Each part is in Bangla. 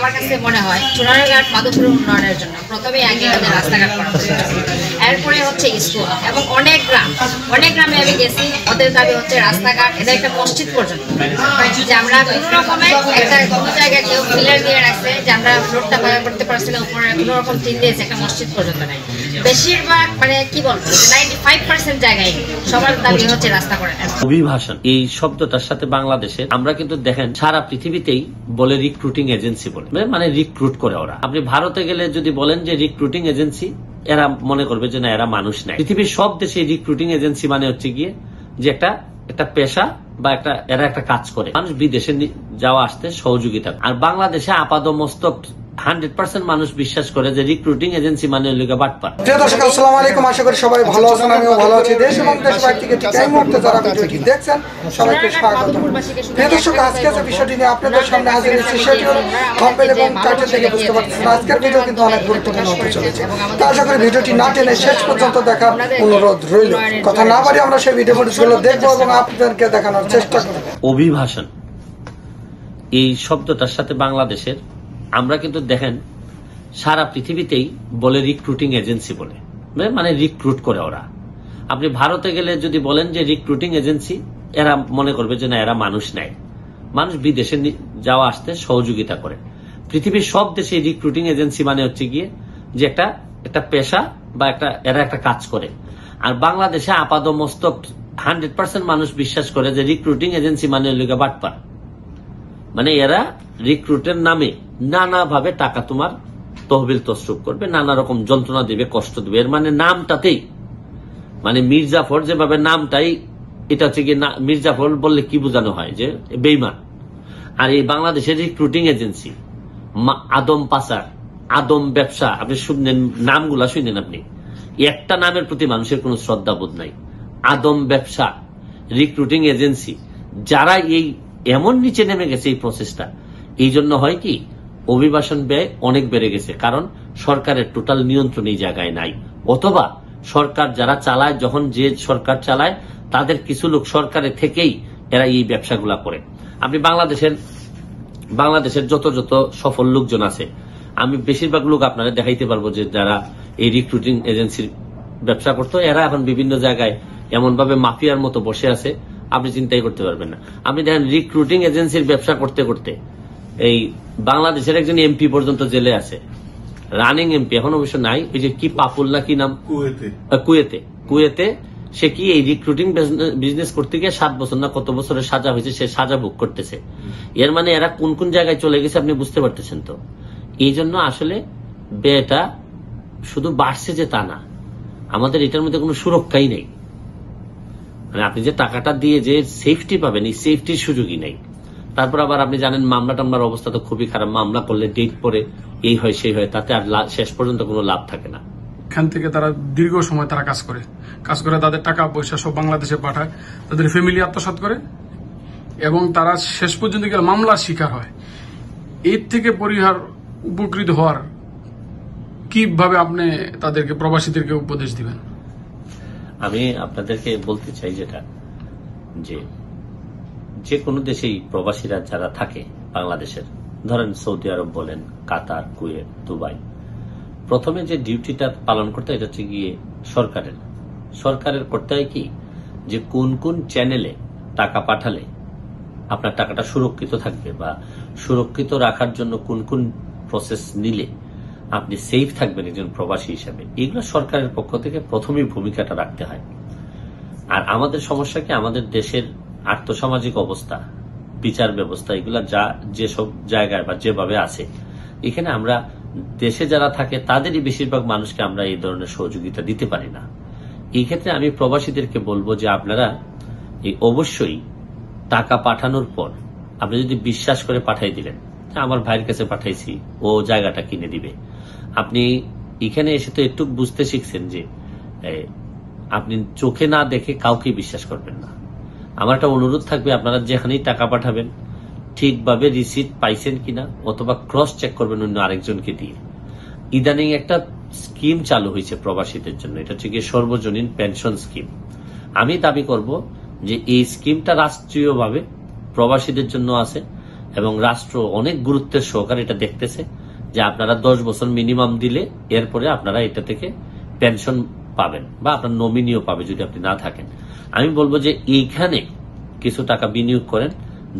আমার কাছে মনে হয় মাধবপুর উন্নয়নের জন্য প্রথমে রাস্তাঘাট করা এরপরে হচ্ছে স্কুল এবং অনেক গ্রাম অনেক গ্রামে আমি গেছি ওদের দাবি হচ্ছে রাস্তাঘাট একটা মসজিদ পর্যন্ত যে আমরা বিভিন্ন একটা কোনো জায়গায় কেউ ফিলার দিয়ে রাখছে যে আমরা করতে পারছি না উপরে কোনো রকম দিয়েছে একটা মসজিদ পর্যন্ত বেশিরভাগ মানে কি বলবো নাইনটি ফাইভ পার্সেন্ট জায়গায় সবার দাবি হচ্ছে রাস্তা করে অভিভাষণ এই শব্দটার সাথে বাংলাদেশে আমরা কিন্তু দেখেন সারা পৃথিবীতেই বলে রিক্রুটিং এজেন্সি বলে মানে রিক্রুট করে ওরা আপনি ভারতে গেলে যদি বলেন যে রিক্রুটিং এজেন্সি এরা মনে করবে যে না এরা মানুষ নাই পৃথিবীর সব দেশে রিক্রুটিং এজেন্সি মানে হচ্ছে গিয়ে যে একটা একটা পেশা বা একটা এরা একটা কাজ করে মানুষ বিদেশে যাওয়া আসতে সহযোগিতা আর বাংলাদেশে আপাদমস্তক শেষ পর্যন্ত দেখার অনুরোধ রইল কথা না বাড়ি আমরা সেই ভিডিও দেখবো এবং আপনাদেরকে দেখানোর চেষ্টা অভিভাষণ এই শব্দটার সাথে বাংলাদেশের আমরা কিন্তু দেখেন সারা পৃথিবীতেই বলে রিক্রুটিং এজেন্সি বলে মানে রিক্রুট মানে করে ওরা আপনি ভারতে গেলে যদি বলেন যে রিক্রুটিং এজেন্সি এরা মনে করবে যে না এরা মানুষ নেয় মানুষ বিদেশে যাওয়া আসতে সহযোগিতা করে পৃথিবীর সব দেশে রিক্রুটিং এজেন্সি মানে হচ্ছে গিয়ে যে একটা একটা পেশা বা একটা এরা একটা কাজ করে আর বাংলাদেশে আপাদমস্তক হান্ড্রেড পার্সেন্ট মানুষ বিশ্বাস করে যে রিক্রুটিং এজেন্সি মানে লিগা বাটপাড়া মানে এরা রিক্রুটের নামে নানাভাবে টাকা তোমার তহবিল তসরুপ করবে নানা রকম যন্ত্রণা দেবে কষ্ট দেবে এর মানে নামটাতেই মানে মির্জাফর যেভাবে নামটাই এটা হচ্ছে মির্জাফর বললে কি বোঝানো হয় যে বেইমান আর এই বাংলাদেশের রিক্রুটিং এজেন্সি আদম পাচার আদম ব্যবসা আপনি শুনলেন নামগুলা শুনলেন আপনি একটা নামের প্রতি মানুষের কোনো শ্রদ্ধাবোধ নাই আদম ব্যবসা রিক্রুটিং এজেন্সি যারা এই এমন নিচে নেমে গেছে এই প্রসেসটা এই জন্য হয় কি অভিবাসন ব্যয় অনেক বেড়ে গেছে কারণ সরকারের টোটাল নিয়ন্ত্রণ এই জায়গায় নাই অথবা সরকার যারা চালায় যখন যে সরকার চালায় তাদের কিছু লোক সরকারের থেকেই এরা এই ব্যবসাগুলো করে আপনি বাংলাদেশের বাংলাদেশের যত যত সফল লোকজন আছে আমি বেশিরভাগ লোক আপনারা দেখাইতে পারবো যে যারা এই রিক্রুটিং এজেন্সির ব্যবসা করত এরা এখন বিভিন্ন জায়গায় এমনভাবে মাফিয়ার মতো বসে আছে আপনি চিন্তাই করতে পারবেন না আপনি দেখেন রিক্রুটিং এজেন্সির ব্যবসা করতে করতে এই বাংলাদেশের একজন এমপি পর্যন্ত জেলে আছে রানিং এমপি এখন অবশ্য নাই ওই যে কি না কি নাম কুয়েতে কুয়েতে সে কি এই রিক্রুটিং বিজনেস করতে গিয়ে সাত বছর না কত বছরের সাজা হয়েছে সে সাজা ভোগ করতেছে এর মানে এরা কোন কোন জায়গায় চলে গেছে আপনি বুঝতে পারতেছেন তো এই জন্য আসলে বেটা শুধু বাড়ছে যে তা না আমাদের এটার মধ্যে কোনো সুরক্ষাই নেই মানে আপনি যে টাকাটা দিয়ে যে সেফটি পাবেন এই সেফটির সুযোগই নেই তারপর আবার আপনি জানেন মামলা টামলার অবস্থা তো খুবই খারাপ মামলা করলে ডেট পরে এই হয় সেই হয় তাতে আর শেষ পর্যন্ত কোনো লাভ থাকে না এখান থেকে তারা দীর্ঘ সময় তারা কাজ করে কাজ করে তাদের টাকা পয়সা সব বাংলাদেশে পাঠায় তাদের ফ্যামিলি আত্মসাত করে এবং তারা শেষ পর্যন্ত গেলে মামলার শিকার হয় এর থেকে পরিহার উপকৃত হওয়ার কিভাবে আপনি তাদেরকে প্রবাসীদেরকে উপদেশ দিবেন আমি আপনাদেরকে বলতে চাই যেটা যে যে কোনো দেশেই প্রবাসীরা যারা থাকে বাংলাদেশের ধরেন সৌদি আরব বলেন কাতার কুয়েত দুবাই প্রথমে যে ডিউটিটা পালন করতে এটা হচ্ছে গিয়ে সরকারের সরকারের করতে হয় কি যে কোন কোন চ্যানেলে টাকা পাঠালে আপনার টাকাটা সুরক্ষিত থাকবে বা সুরক্ষিত রাখার জন্য কোন কোন প্রসেস নিলে আপনি সেফ থাকবেন একজন প্রবাসী হিসাবে এগুলো সরকারের পক্ষ থেকে প্রথমেই ভূমিকাটা রাখতে হয় আর আমাদের সমস্যা কি আমাদের দেশের আর্থসামাজিক অবস্থা বিচার ব্যবস্থা এগুলা যা যেসব জায়গায় বা যেভাবে আছে এখানে আমরা দেশে যারা থাকে তাদেরই বেশিরভাগ মানুষকে আমরা এই ধরনের সহযোগিতা দিতে পারি না এই ক্ষেত্রে আমি প্রবাসীদেরকে বলবো যে আপনারা এই অবশ্যই টাকা পাঠানোর পর আপনি যদি বিশ্বাস করে পাঠাই দিলেন আমার ভাইয়ের কাছে পাঠাইছি ও জায়গাটা কিনে দিবে আপনি এখানে এসে তো একটু বুঝতে শিখছেন যে আপনি চোখে না দেখে কাউকে বিশ্বাস করবেন না আমার একটা অনুরোধ থাকবে আপনারা যেখানেই টাকা পাঠাবেন ঠিকভাবে রিসিট পাইছেন কিনা অথবা ক্রস চেক করবেন অন্য আরেকজনকে দিয়ে ইদানিং একটা স্কিম চালু হয়েছে প্রবাসীদের জন্য এটা হচ্ছে গিয়ে সর্বজনীন পেনশন স্কিম আমি দাবি করব যে এই স্কিমটা রাষ্ট্রীয়ভাবে প্রবাসীদের জন্য আছে এবং রাষ্ট্র অনেক গুরুত্বের সহকারে এটা দেখতেছে যে আপনারা দশ বছর মিনিমাম দিলে এরপরে আপনারা এটা থেকে পেনশন পাবেন বা আপনার নমিনিও পাবে যদি আপনি না থাকেন আমি বলবো যে এইখানে কিছু টাকা বিনিয়োগ করেন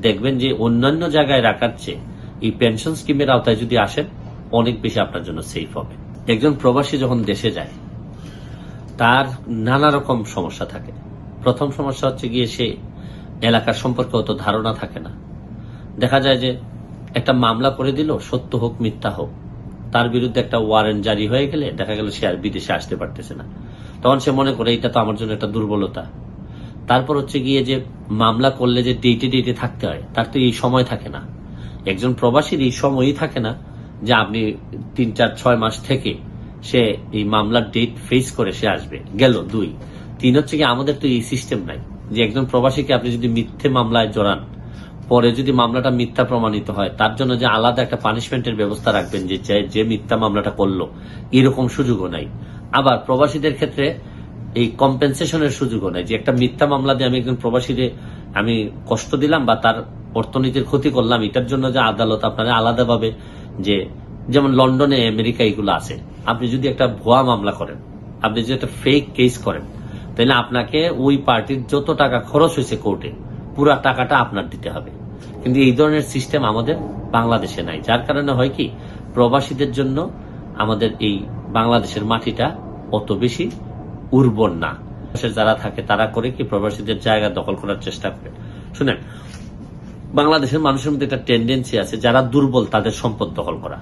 দেখবেন যে অন্যান্য জায়গায় রাখার চেয়ে এই পেনশন স্কিমের আওতায় যদি আসেন অনেক বেশি আপনার জন্য সেফ হবে একজন প্রবাসী যখন দেশে যায় তার নানা রকম সমস্যা থাকে প্রথম সমস্যা হচ্ছে গিয়ে সে এলাকার সম্পর্কে অত ধারণা থাকে না দেখা যায় যে একটা মামলা করে দিল সত্য হোক মিথ্যা হোক তার বিরুদ্ধে একটা ওয়ারেন্ট জারি হয়ে গেলে দেখা গেল সে আর বিদেশে আসতে পারতেছে না তখন সে মনে করে এটা তো আমার জন্য একটা দুর্বলতা তারপর হচ্ছে গিয়ে যে মামলা করলে যে ডেটে ডেটে থাকতে হয় তার তো এই সময় থাকে না একজন প্রবাসীর এই সময়ই থাকে না যে আপনি তিন চার ছয় মাস থেকে সে এই মামলার ডেট ফেস করে সে আসবে গেল দুই তিন হচ্ছে কি আমাদের তো এই সিস্টেম নাই যে একজন প্রবাসীকে আপনি যদি মিথ্যে মামলায় জড়ান পরে যদি মামলাটা মিথ্যা প্রমাণিত হয় তার জন্য যে আলাদা একটা পানিশমেন্টের ব্যবস্থা রাখবেন যে যে মিথ্যা মামলাটা করলো এরকম সুযোগও নাই আবার প্রবাসীদের ক্ষেত্রে এই কম্পেনসেশনের সুযোগও নাই যে একটা মিথ্যা মামলা দিয়ে আমি একজন প্রবাসীদের আমি কষ্ট দিলাম বা তার অর্থনীতির ক্ষতি করলাম এটার জন্য যে আদালত আপনারা আলাদাভাবে যে যেমন লন্ডনে আমেরিকা এগুলো আছে আপনি যদি একটা ভুয়া মামলা করেন আপনি যদি একটা ফেক কেস করেন তাহলে আপনাকে ওই পার্টির যত টাকা খরচ হয়েছে কোর্টে পুরা টাকাটা আপনার দিতে হবে কিন্তু এই ধরনের সিস্টেম আমাদের বাংলাদেশে নাই যার কারণে হয় কি প্রবাসীদের জন্য আমাদের এই বাংলাদেশের মাটিটা অত বেশি উর্বর না যারা থাকে তারা করে কি প্রবাসীদের জায়গা দখল করার চেষ্টা করে শুনেন বাংলাদেশের মানুষের মধ্যে একটা টেন্ডেন্সি আছে যারা দুর্বল তাদের সম্পদ দখল করা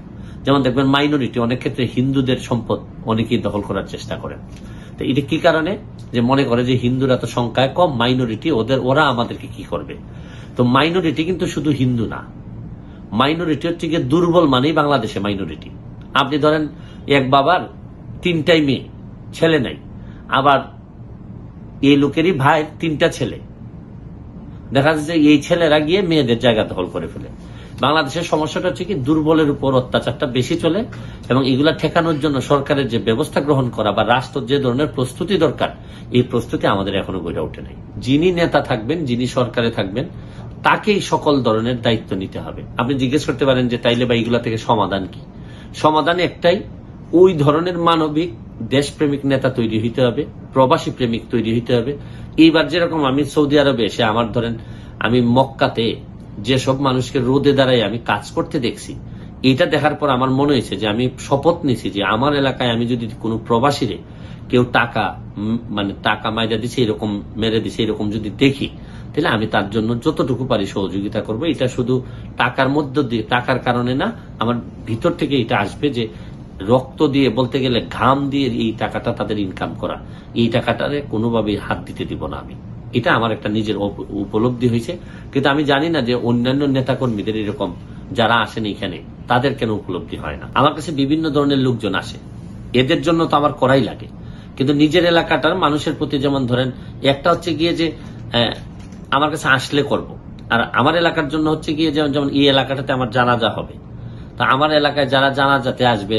যেমন দেখবেন মাইনরিটি অনেক ক্ষেত্রে হিন্দুদের সম্পদ অনেকেই দখল করার চেষ্টা করে তো এটা কি কারণে যে মনে করে যে হিন্দুরা তো সংখ্যায় কম মাইনরিটি ওদের ওরা আমাদেরকে কি করবে তো মাইনরিটি কিন্তু শুধু হিন্দু না মাইনরিটি হচ্ছে গিয়ে দুর্বল মানেই বাংলাদেশে মাইনরিটি আপনি ধরেন এক বাবার তিনটাই মেয়ে ছেলে নাই আবার এই লোকেরই ভাই তিনটা ছেলে দেখা যাচ্ছে এই ছেলেরা গিয়ে মেয়েদের জায়গা দখল করে ফেলে বাংলাদেশের সমস্যাটা হচ্ছে কি দুর্বলের উপর অত্যাচারটা বেশি চলে এবং এগুলা ঠেকানোর জন্য সরকারের যে ব্যবস্থা গ্রহণ করা বা রাষ্ট্র যে ধরনের প্রস্তুতি দরকার এই প্রস্তুতি আমাদের এখনো গড়ে ওঠে নাই যিনি নেতা থাকবেন যিনি সরকারে থাকবেন তাকেই সকল ধরনের দায়িত্ব নিতে হবে আপনি জিজ্ঞেস করতে পারেন যে তাইলে বা এইগুলা থেকে সমাধান কি সমাধান একটাই ওই ধরনের মানবিক দেশপ্রেমিক নেতা তৈরি হইতে হবে প্রবাসী প্রেমিক তৈরি হইতে হবে এইবার যেরকম আমি সৌদি আরবে এসে আমার ধরেন আমি মক্কাতে যেসব মানুষকে রোদে দাঁড়াই আমি কাজ করতে দেখছি এটা দেখার পর আমার মনে হয়েছে যে আমি শপথ নিছি যে আমার এলাকায় আমি যদি কোনো প্রবাসীরে কেউ টাকা মানে টাকা মায়দা দিছে এরকম মেরে দিছে এরকম যদি দেখি তাহলে আমি তার জন্য যতটুকু পারি সহযোগিতা করব এটা শুধু টাকার মধ্য দিয়ে টাকার কারণে না আমার ভিতর থেকে এটা আসবে যে রক্ত দিয়ে বলতে গেলে ঘাম দিয়ে এই টাকাটা তাদের ইনকাম করা এই টাকাটারে কোনোভাবেই হাত দিতে দিব না আমি এটা আমার একটা নিজের উপলব্ধি হয়েছে কিন্তু আমি জানি না যে অন্যান্য নেতাকর্মীদের এরকম যারা আসেন এখানে তাদের কেন উপলব্ধি হয় না আমার কাছে বিভিন্ন ধরনের লোকজন আসে এদের জন্য তো আমার করাই লাগে কিন্তু নিজের এলাকাটার মানুষের প্রতি যেমন ধরেন একটা হচ্ছে গিয়ে যে আমার কাছে আসলে করব আর আমার এলাকার জন্য হচ্ছে গিয়ে যেমন যেমন এই এলাকাটাতে আমার জানাজা হবে তা আমার এলাকায় যারা জানাজাতে আসবে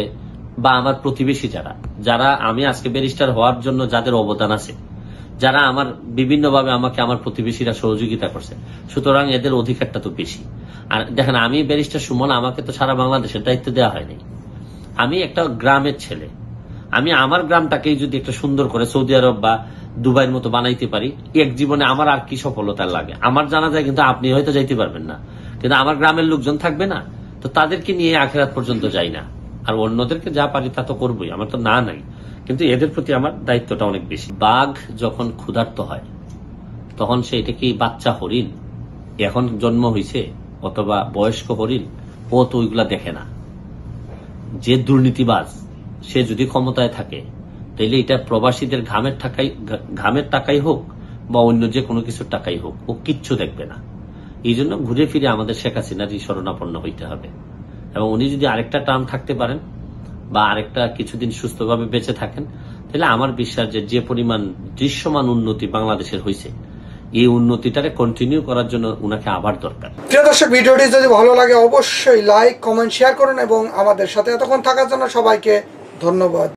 বা আমার প্রতিবেশী যারা যারা আমি আজকে ব্যারিস্টার হওয়ার জন্য যাদের অবদান আছে যারা আমার বিভিন্নভাবে আমাকে আমার প্রতিবেশীরা সহযোগিতা করছে সুতরাং এদের অধিকারটা তো বেশি আর দেখেন আমি ব্যারিস্টার সুমন আমাকে তো সারা বাংলাদেশের দায়িত্ব দেওয়া হয়নি আমি একটা গ্রামের ছেলে আমি আমার গ্রামটাকেই যদি একটা সুন্দর করে সৌদি আরব বা দুবাইয়ের মতো বানাইতে পারি এক জীবনে আমার আর কি সফলতা লাগে আমার জানা যায় কিন্তু আপনি হয়তো যাইতে পারবেন না কিন্তু আমার গ্রামের লোকজন থাকবে না তো তাদেরকে নিয়ে আখেরাত পর্যন্ত যাই না আর অন্যদেরকে যা পারি তা তো করবোই আমার তো না নাই কিন্তু এদের প্রতি আমার দায়িত্বটা অনেক বেশি বাঘ যখন ক্ষুধার্ত হয় তখন সে এটা কি বাচ্চা হরিণ এখন জন্ম হয়েছে অথবা বয়স্ক হরিণ ও তো ওইগুলা দেখে না যে দুর্নীতিবাজ সে যদি ক্ষমতায় থাকে তাইলে এটা প্রবাসীদের ঘামের টাকাই ঘামের টাকাই হোক বা অন্য যে কোনো কিছুর টাকাই হোক ও কিচ্ছু দেখবে না এই জন্য ঘুরে ফিরে আমাদের শেখ হাসিনারই শরণাপন্ন হইতে হবে এবং উনি যদি আরেকটা টার্ম থাকতে পারেন বা আরেকটা কিছুদিন সুস্থভাবে বেঁচে থাকেন তাহলে আমার বিশ্বাস যে যে পরিমাণ দৃশ্যমান উন্নতি বাংলাদেশের হয়েছে এই উন্নতিটারে কন্টিনিউ করার জন্য উনাকে আবার দরকার প্রিয় দর্শক ভিডিওটি যদি ভালো লাগে অবশ্যই লাইক কমেন্ট শেয়ার করুন এবং আমাদের সাথে এতক্ষণ থাকার জন্য সবাইকে ধন্যবাদ